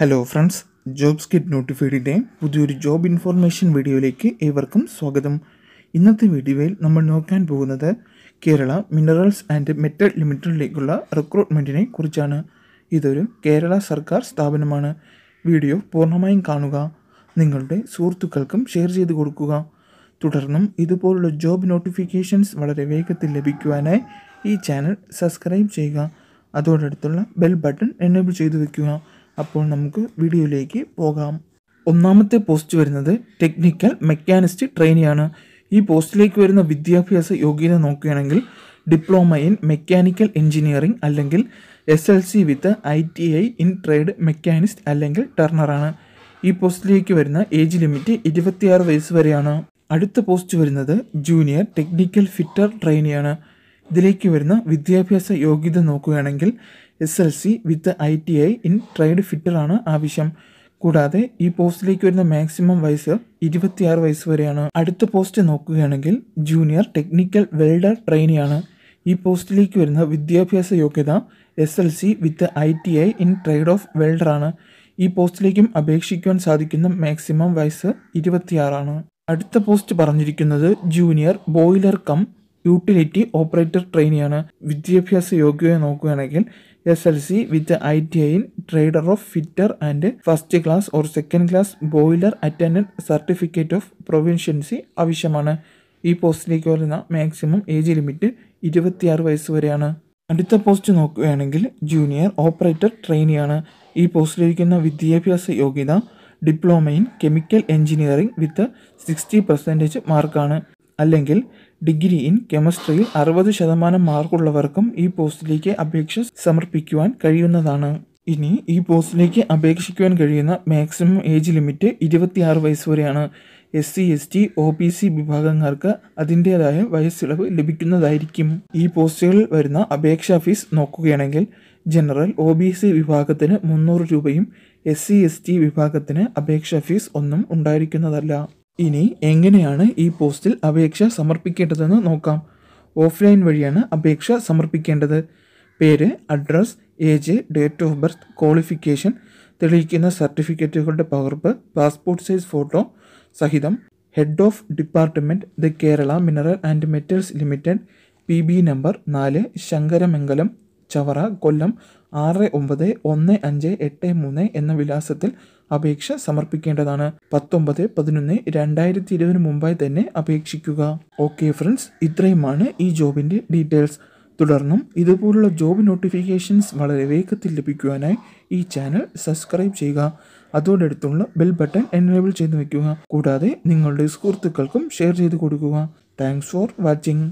hello friends jobs kit നോട്ടിഫൈഡിൻ്റെ പുതിയൊരു job information വീഡിയോയിലേക്ക് ഏവർക്കും സ്വാഗതം ഇന്നത്തെ വീഡിയോയിൽ നമ്മൾ നോക്കാൻ പോകുന്നത് കേരള മിനറൽസ് ആൻഡ് മെറ്റൽ ലിമിറ്റഡിലേക്കുള്ള റിക്രൂട്ട്മെൻറ്റിനെ കുറിച്ചാണ് ഇതൊരു കേരള സർക്കാർ സ്ഥാപനമാണ് വീഡിയോ പൂർണ്ണമായും കാണുക നിങ്ങളുടെ സുഹൃത്തുക്കൾക്കും ഷെയർ ചെയ്ത് കൊടുക്കുക തുടർന്നും ഇതുപോലുള്ള ജോബ് നോട്ടിഫിക്കേഷൻസ് വളരെ വേഗത്തിൽ ലഭിക്കുവാനായി ഈ ചാനൽ സബ്സ്ക്രൈബ് ചെയ്യുക അതോടടുത്തുള്ള ബെൽ ബട്ടൺ എനേബിൾ ചെയ്തു വയ്ക്കുക അപ്പോൾ നമുക്ക് വീഡിയോയിലേക്ക് പോകാം ഒന്നാമത്തെ പോസ്റ്റ് വരുന്നത് ടെക്നിക്കൽ മെക്കാനിസ്റ്റ് ട്രെയിനിയാണ് ഈ പോസ്റ്റിലേക്ക് വരുന്ന വിദ്യാഭ്യാസ യോഗ്യത നോക്കുകയാണെങ്കിൽ ഡിപ്ലോമ ഇൻ മെക്കാനിക്കൽ എഞ്ചിനീയറിംഗ് അല്ലെങ്കിൽ S L C with I T I in trade machinist അല്ലെങ്കിൽ ആണ് ഈ പോസ്റ്റിലേക്ക് വരുന്ന ഏജ് ലിമിറ്റ് ഇരുപത്തിയാറ് വയസ്സ് വരെയാണ് അടുത്ത പോസ്റ്റ് വരുന്നത് ജൂനിയർ ടെക്നിക്കൽ ഫിറ്റർ ട്രെയിനിയാണ് ഇതിലേക്ക് വരുന്ന വിദ്യാഭ്യാസ യോഗ്യത നോക്കുകയാണെങ്കിൽ S L C with I T I in trade ഫിറ്ററാണ് ആവശ്യം കൂടാതെ ഈ പോസ്റ്റിലേക്ക് വരുന്ന മാക്സിമം വയസ്സ് ഇരുപത്തിയാറ് വയസ്സ് വരെയാണ് അടുത്ത പോസ്റ്റ് നോക്കുകയാണെങ്കിൽ ജൂനിയർ ടെക്നിക്കൽ വെൽഡർ ട്രെയിനിയാണ് ഈ പോസ്റ്റിലേക്ക് വരുന്ന വിദ്യാഭ്യാസ യോഗ്യത S L C with I T I in trade of വെൽഡറാണ് ഈ പോസ്റ്റിലേക്കും അപേക്ഷിക്കുവാൻ സാധിക്കുന്ന മാക്സിമം വയസ്സ് ഇരുപത്തിയാറാണ് അടുത്ത പോസ്റ്റ് പറഞ്ഞിരിക്കുന്നത് junior boiler cum utility operator ട്രെയിനിയാണ് വിദ്യാഭ്യാസ യോഗ്യത നോക്കുകയാണെങ്കിൽ S L C with I T I in trader of fitter and first class or second class boiler attendant certificate of proficiency ആവശ്യമാണ് ഈ പോസ്റ്റിലേക്ക് വരുന്ന മാക്സിമം ഏജ് ലിമിറ്റ് ഇരുപത്തിയാറ് വയസ്സ് വരെയാണ് അടുത്ത പോസ്റ്റ് നോക്കുകയാണെങ്കിൽ ജൂനിയർ ഓപ്പറേറ്റർ ട്രെയിനിയാണ് ഈ പോസ്റ്റിലിരിക്കുന്ന വിദ്യാഭ്യാസ യോഗ്യത diploma in chemical engineering with sixty percentage മാർക്കാണ് അല്ലെങ്കിൽ ഡിഗ്രി ഇൻ കെമിസ്ട്രിയിൽ അറുപത് ശതമാനം മാർക്കുള്ളവർക്കും ഈ പോസ്റ്റിലേക്ക് അപേക്ഷ സമർപ്പിക്കുവാൻ കഴിയുന്നതാണ് ഇനി ഈ പോസ്റ്റിലേക്ക് അപേക്ഷിക്കുവാൻ കഴിയുന്ന മാക്സിമം ഏജ് ലിമിറ്റ് ഇരുപത്തിയാറ് വയസ്സ് വരെയാണ് S C S T O B C വിഭാഗങ്ങൾക്ക് അതിൻ്റേതായ വയസ്സിളവ് ലഭിക്കുന്നതായിരിക്കും ഈ പോസ്റ്റുകളിൽ വരുന്ന അപേക്ഷാ ഫീസ് നോക്കുകയാണെങ്കിൽ ജനറൽ ഒ ബി സി വിഭാഗത്തിന് മുന്നൂറ് രൂപയും എസ് സി എസ് ടി വിഭാഗത്തിന് അപേക്ഷാ ഫീസ് ഒന്നും ഉണ്ടായിരിക്കുന്നതല്ല ഇനി എങ്ങനെയാണ് ഈ പോസ്റ്റിൽ അപേക്ഷ സമർപ്പിക്കേണ്ടതെന്ന് നോക്കാം ഓഫ്ലൈൻ വഴിയാണ് അപേക്ഷ സമർപ്പിക്കേണ്ടത് പേര് address age date of birth qualification തെളിയിക്കുന്ന സർട്ടിഫിക്കറ്റുകളുടെ പകർപ്പ് പാസ്പോർട്ട് സൈസ് ഫോട്ടോ സഹിതം head of department the Kerala mineral and metals limited P B number നാല് ശങ്കരമംഗലം ചവറ കൊല്ലം ആറ് ഒമ്പത് ഒന്ന് അഞ്ച് എട്ട് മൂന്ന് എന്ന വിലാസത്തിൽ അപേക്ഷ സമർപ്പിക്കേണ്ടതാണ് പത്തൊമ്പത് പതിനൊന്ന് രണ്ടായിരത്തി ഇരുപതിന് മുമ്പായി തന്നെ അപേക്ഷിക്കുക ഓക്കെ ഫ്രണ്ട്സ് ഇത്രയുമാണ് ഈ ജോബിൻ്റെ ഡീറ്റെയിൽസ് തുടർന്നും ഇതുപോലുള്ള ജോബ് നോട്ടിഫിക്കേഷൻസ് വളരെ വേഗത്തിൽ ലഭിക്കുവാനായി ഈ ചാനൽ സബ്സ്ക്രൈബ് ചെയ്യുക അതോടടുത്തുള്ള ബെൽ ബട്ടൺ എനേബിൾ ചെയ്തു വയ്ക്കുക കൂടാതെ നിങ്ങളുടെ സുഹൃത്തുക്കൾക്കും ഷെയർ ചെയ്തു കൊടുക്കുക താങ്ക്സ് ഫോർ വാച്ചിങ്